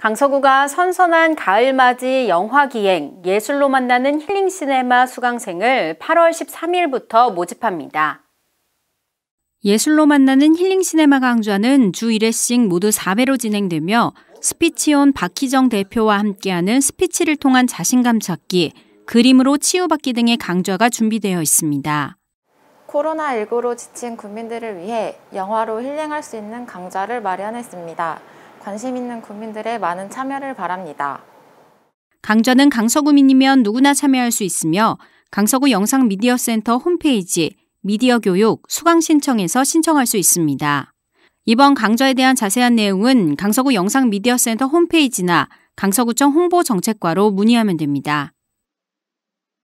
강서구가 선선한 가을맞이 영화기행, 예술로 만나는 힐링시네마 수강생을 8월 13일부터 모집합니다. 예술로 만나는 힐링시네마 강좌는 주 1회씩 모두 4회로 진행되며 스피치온 박희정 대표와 함께하는 스피치를 통한 자신감 찾기, 그림으로 치유받기 등의 강좌가 준비되어 있습니다. 코로나19로 지친 국민들을 위해 영화로 힐링할 수 있는 강좌를 마련했습니다. 관심 있는 국민들의 많은 참여를 바랍니다. 강좌는 강서구민이면 누구나 참여할 수 있으며 강서구 영상미디어센터 홈페이지 미디어 교육 수강 신청에서 신청할 수 있습니다. 이번 강좌에 대한 자세한 내용은 강서구 영상미디어센터 홈페이지나 강서구청 홍보정책과로 문의하면 됩니다.